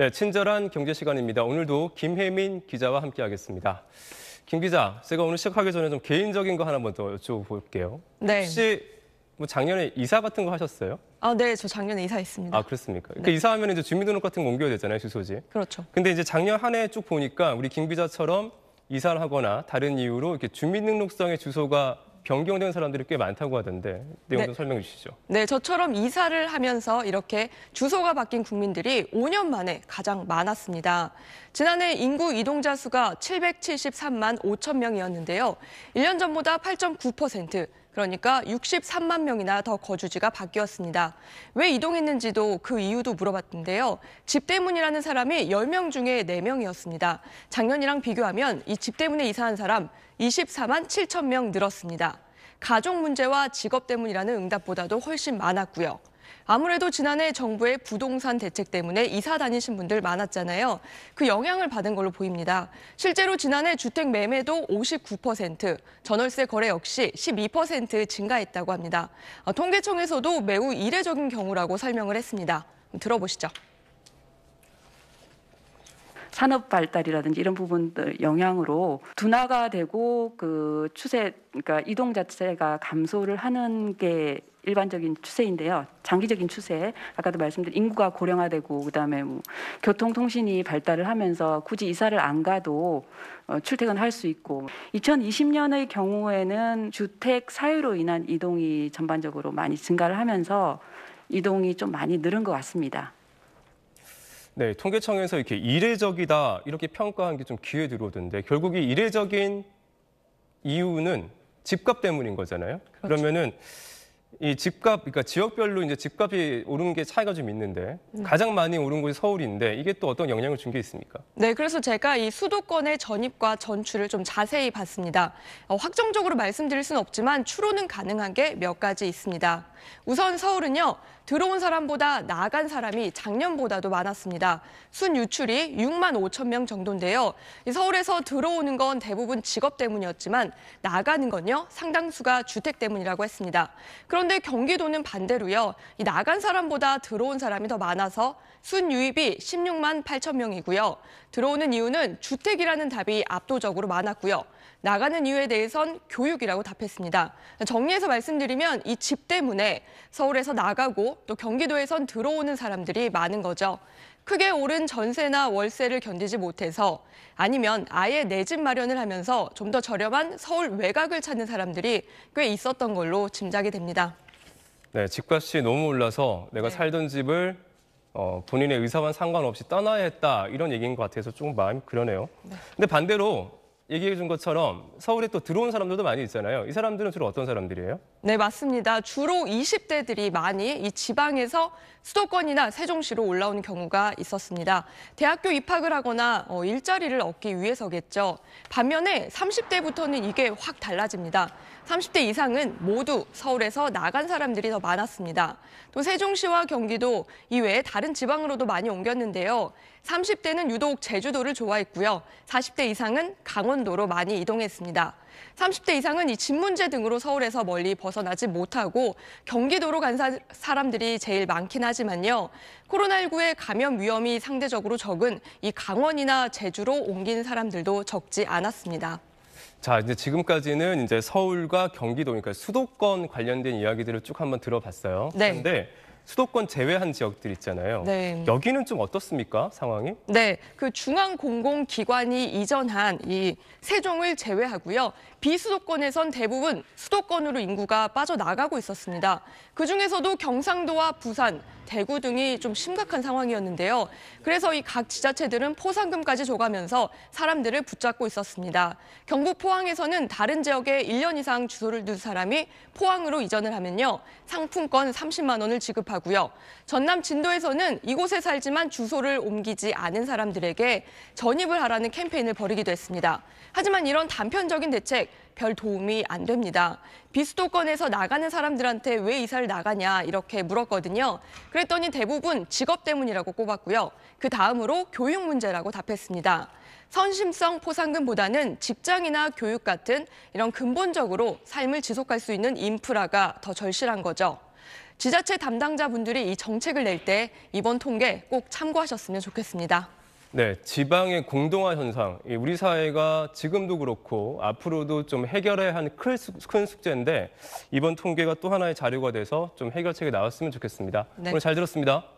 네, 친절한 경제 시간입니다. 오늘도 김혜민 기자와 함께하겠습니다. 김 기자, 제가 오늘 시작하기 전에 좀 개인적인 거 하나 먼저 여쭤볼게요. 네. 혹시 뭐 작년에 이사 같은 거 하셨어요? 아, 네, 저 작년에 이사했습니다. 아, 그렇습니까? 그러니까 네. 그 이사하면 이제 주민등록 같은 거 옮겨야 되잖아요, 주소지. 그렇죠. 근데 이제 작년 한해쭉 보니까 우리 김 기자처럼 이사를 하거나 다른 이유로 이렇게 주민등록상의 주소가 변경된 사람들이 꽤 많다고 하던데 내용 좀 네. 설명해 주시죠. 네, 저처럼 이사를 하면서 이렇게 주소가 바뀐 국민들이 5년 만에 가장 많았습니다. 지난해 인구 이동자 수가 773만 5천 명이었는데요. 1년 전보다 8.9%, 그러니까 63만 명이나 더 거주지가 바뀌었습니다. 왜 이동했는지도 그 이유도 물어봤는데요. 집 때문이라는 사람이 10명 중에 4명이었습니다. 작년이랑 비교하면 이 집 때문에 이사한 사람 24만 7천 명 늘었습니다. 가족 문제와 직업 때문이라는 응답보다도 훨씬 많았고요. 아무래도 지난해 정부의 부동산 대책 때문에 이사 다니신 분들 많았잖아요. 그 영향을 받은 걸로 보입니다. 실제로 지난해 주택 매매도 59%, 전월세 거래 역시 12% 증가했다고 합니다. 아, 통계청에서도 매우 이례적인 경우라고 설명을 했습니다. 들어보시죠. 산업 발달이라든지 이런 부분들 영향으로 둔화가 되고 그 추세 그러니까 이동 자체가 감소를 하는 게 일반적인 추세인데요. 장기적인 추세. 아까도 말씀드린 인구가 고령화되고 그다음에 뭐 교통 통신이 발달을 하면서 굳이 이사를 안 가도 어, 출퇴근할 수 있고 2020년의 경우에는 주택 사유로 인한 이동이 전반적으로 많이 증가를 하면서 이동이 좀 많이 늘은 것 같습니다. 네, 통계청에서 이렇게 이례적이다 이렇게 평가한 게좀 귀에 들어오던데 결국 이 이례적인 이유는 집값 때문인 거잖아요. 그렇죠. 그러면은 이 집값, 그러니까 지역별로 이제 집값이 오른 게 차이가 좀 있는데 음. 가장 많이 오른 곳이 서울인데 이게 또 어떤 영향을 준 게 있습니까? 네, 그래서 제가 이 수도권의 전입과 전출을 좀 자세히 봤습니다. 어, 확정적으로 말씀드릴 수는 없지만 추론은 가능한 게 몇 가지 있습니다. 우선 서울은요, 들어온 사람보다 나간 사람이 작년보다도 많았습니다. 순 유출이 6만 5천 명 정도인데요. 서울에서 들어오는 건 대부분 직업 때문이었지만 나가는 건요, 상당수가 주택 때문이라고 했습니다. 그런데 경기도는 반대로요, 나간 사람보다 들어온 사람이 더 많아서 순 유입이 16만 8천 명이고요. 들어오는 이유는 주택이라는 답이 압도적으로 많았고요. 나가는 이유에 대해선 교육이라고 답했습니다. 정리해서 말씀드리면 이 집 때문에 서울에서 나가고 또 경기도에선 들어오는 사람들이 많은 거죠. 크게 오른 전세나 월세를 견디지 못해서 아니면 아예 내 집 마련을 하면서 좀 더 저렴한 서울 외곽을 찾는 사람들이 꽤 있었던 걸로 짐작이 됩니다. 네, 집값이 너무 올라서 내가 네. 살던 집을 어, 본인의 의사와는 상관없이 떠나야 했다 이런 얘기인 것 같아서 조금 마음이 그러네요. 네. 근데 반대로 얘기해 준 것처럼 서울에 또 들어온 사람들도 많이 있잖아요. 이 사람들은 주로 어떤 사람들이에요? 네, 맞습니다. 주로 20대들이 많이 이 지방에서 수도권이나 세종시로 올라오는 경우가 있었습니다. 대학교 입학을 하거나 어, 일자리를 얻기 위해서겠죠. 반면에 30대부터는 이게 확 달라집니다. 30대 이상은 모두 서울에서 나간 사람들이 더 많았습니다. 또 세종시와 경기도 이외에 다른 지방으로도 많이 옮겼는데요. 30대는 유독 제주도를 좋아했고요. 40대 이상은 강원 경상도로 많이 이동했습니다. 30대 이상은 이 집 문제 등으로 서울에서 멀리 벗어나지 못하고 경기도로 간 사, 사람들이 제일 많긴 하지만요. 코로나19의 감염 위험이 상대적으로 적은 이 강원이나 제주로 옮긴 사람들도 적지 않았습니다. 자, 이제 지금까지는 이제 서울과 경기도, 그러니까 수도권 관련된 이야기들을 쭉 한번 들어봤어요. 네. 그런데 수도권 제외한 지역들 있잖아요. 네. 여기는 좀 어떻습니까? 상황이? 네. 그 중앙공공기관이 이전한 이 세종을 제외하고요. 비수도권에선 대부분 수도권으로 인구가 빠져나가고 있었습니다. 그중에서도 경상도와 부산, 대구 등이 좀 심각한 상황이었는데요. 그래서 이 각 지자체들은 포상금까지 줘가면서 사람들을 붙잡고 있었습니다. 경북 포항에서는 다른 지역에 1년 이상 주소를 둔 사람이 포항으로 이전을 하면요. 상품권 30만 원을 지급하고요. 전남 진도에서는 이곳에 살지만 주소를 옮기지 않은 사람들에게 전입을 하라는 캠페인을 벌이기도 했습니다. 하지만 이런 단편적인 대책, 별 도움이 안 됩니다. 비수도권에서 나가는 사람들한테 왜 이사를 나가냐 이렇게 물었거든요. 그랬더니 대부분 직업 때문이라고 꼽았고요. 그 다음으로 교육 문제라고 답했습니다. 선심성 포상금보다는 직장이나 교육 같은 이런 근본적으로 삶을 지속할 수 있는 인프라가 더 절실한 거죠. 지자체 담당자분들이 이 정책을 낼 때 이번 통계 꼭 참고하셨으면 좋겠습니다. 네, 지방의 공동화 현상. 우리 사회가 지금도 그렇고 앞으로도 좀 해결해야 하는 큰 숙제인데 이번 통계가 또 하나의 자료가 돼서 좀 해결책이 나왔으면 좋겠습니다. 네. 오늘 잘 들었습니다.